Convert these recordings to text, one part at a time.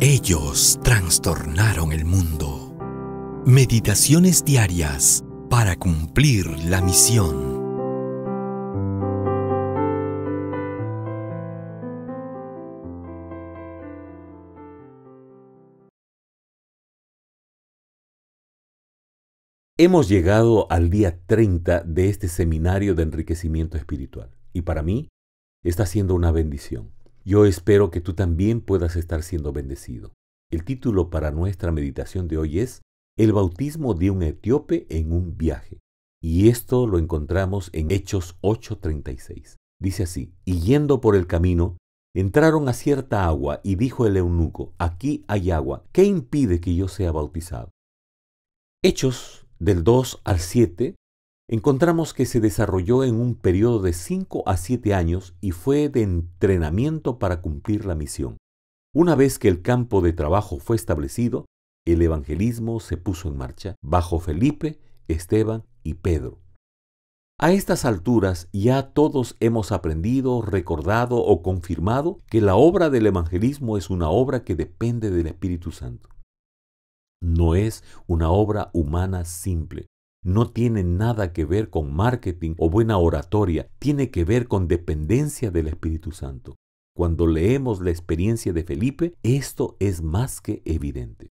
Ellos trastornaron el mundo. Meditaciones diarias para cumplir la misión. Hemos llegado al día 30 de este seminario de enriquecimiento espiritual y para mí está siendo una bendición. Yo espero que tú también puedas estar siendo bendecido. El título para nuestra meditación de hoy es El bautismo de un etíope en un viaje. Y esto lo encontramos en Hechos 8:36. Dice así, y yendo por el camino, entraron a cierta agua y dijo el eunuco, aquí hay agua, ¿qué impide que yo sea bautizado? Hechos del 2 al 7 encontramos que se desarrolló en un periodo de 5 a 7 años y fue de entrenamiento para cumplir la misión. Una vez que el campo de trabajo fue establecido, el evangelismo se puso en marcha bajo Felipe, Esteban y Pedro. A estas alturas ya todos hemos aprendido, recordado o confirmado que la obra del evangelismo es una obra que depende del Espíritu Santo. No es una obra humana simple, no tiene nada que ver con marketing o buena oratoria, tiene que ver con dependencia del Espíritu Santo. Cuando leemos la experiencia de Felipe, esto es más que evidente.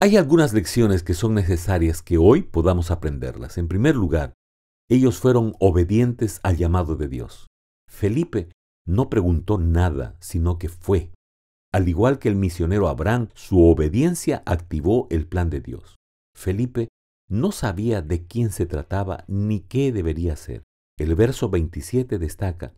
Hay algunas lecciones que son necesarias que hoy podamos aprenderlas. En primer lugar, ellos fueron obedientes al llamado de Dios. Felipe no preguntó nada, sino que fue. Al igual que el misionero Abraham, su obediencia activó el plan de Dios. Felipe no sabía de quién se trataba ni qué debería hacer. El verso 27 destaca,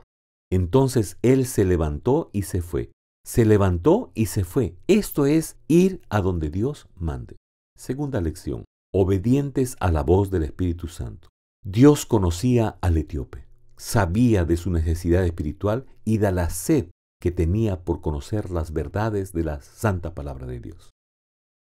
entonces él se levantó y se fue. Se levantó y se fue. Esto es ir a donde Dios mande. Segunda lección. Obedientes a la voz del Espíritu Santo. Dios conocía al etíope, sabía de su necesidad espiritual y de la sed que tenía por conocer las verdades de la santa palabra de Dios.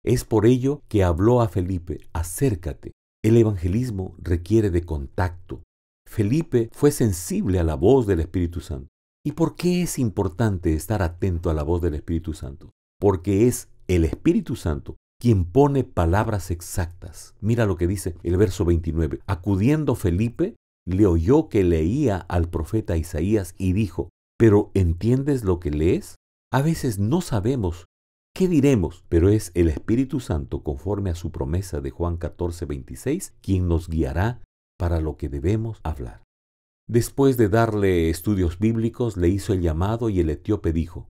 Es por ello que habló a Felipe, acércate. El evangelismo requiere de contacto. Felipe fue sensible a la voz del Espíritu Santo. ¿Y por qué es importante estar atento a la voz del Espíritu Santo? Porque es el Espíritu Santo quien pone palabras exactas. Mira lo que dice el verso 29. Acudiendo Felipe, le oyó que leía al profeta Isaías y dijo, ¿pero entiendes lo que lees? A veces no sabemos ¿Qué diremos? Pero es el Espíritu Santo, conforme a su promesa de Juan 14, 26, quien nos guiará para lo que debemos hablar. Después de darle estudios bíblicos, le hizo el llamado y el etíope dijo,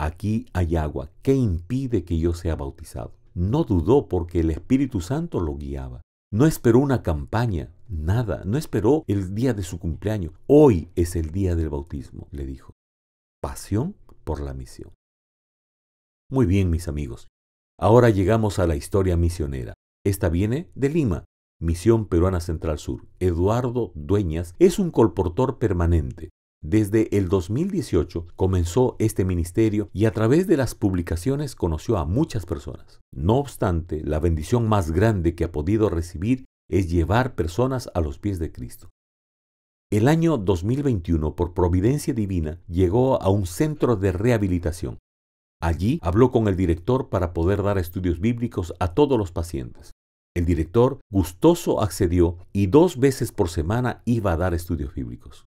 Aquí hay agua, ¿qué impide que yo sea bautizado? No dudó porque el Espíritu Santo lo guiaba. No esperó una campaña, nada, no esperó el día de su cumpleaños. Hoy es el día del bautismo, le dijo. Pasión por la misión. Muy bien, mis amigos. Ahora llegamos a la historia misionera. Esta viene de Lima, Misión Peruana Central Sur. Eduardo Dueñas es un colportor permanente. Desde el 2018 comenzó este ministerio y a través de las publicaciones conoció a muchas personas. No obstante, la bendición más grande que ha podido recibir es llevar personas a los pies de Cristo. El año 2021, por providencia divina, llegó a un centro de rehabilitación. Allí habló con el director para poder dar estudios bíblicos a todos los pacientes. El director gustoso accedió y dos veces por semana iba a dar estudios bíblicos.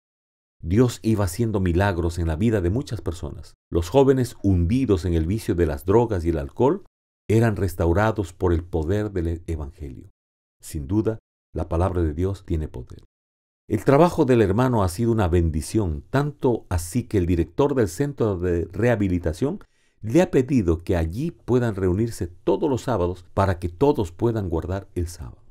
Dios iba haciendo milagros en la vida de muchas personas. Los jóvenes hundidos en el vicio de las drogas y el alcohol eran restaurados por el poder del Evangelio. Sin duda, la palabra de Dios tiene poder. El trabajo del hermano ha sido una bendición, tanto así que el director del centro de rehabilitación le ha pedido que allí puedan reunirse todos los sábados para que todos puedan guardar el sábado.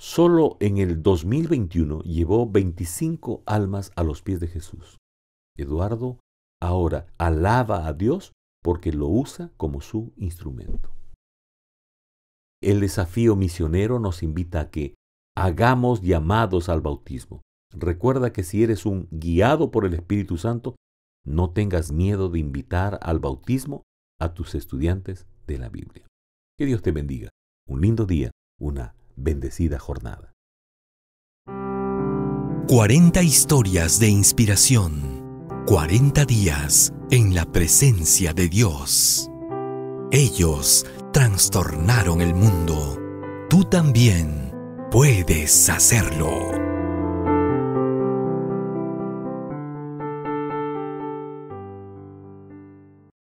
Solo en el 2021 llevó 25 almas a los pies de Jesús. Eduardo ahora alaba a Dios porque lo usa como su instrumento. El desafío misionero nos invita a que hagamos llamados al bautismo. Recuerda que si eres un guiado por el Espíritu Santo, no tengas miedo de invitar al bautismo a tus estudiantes de la Biblia. Que Dios te bendiga. Un lindo día, una bendecida jornada. 40 historias de inspiración. 40 días en la presencia de Dios. Ellos trastornaron el mundo. Tú también puedes hacerlo.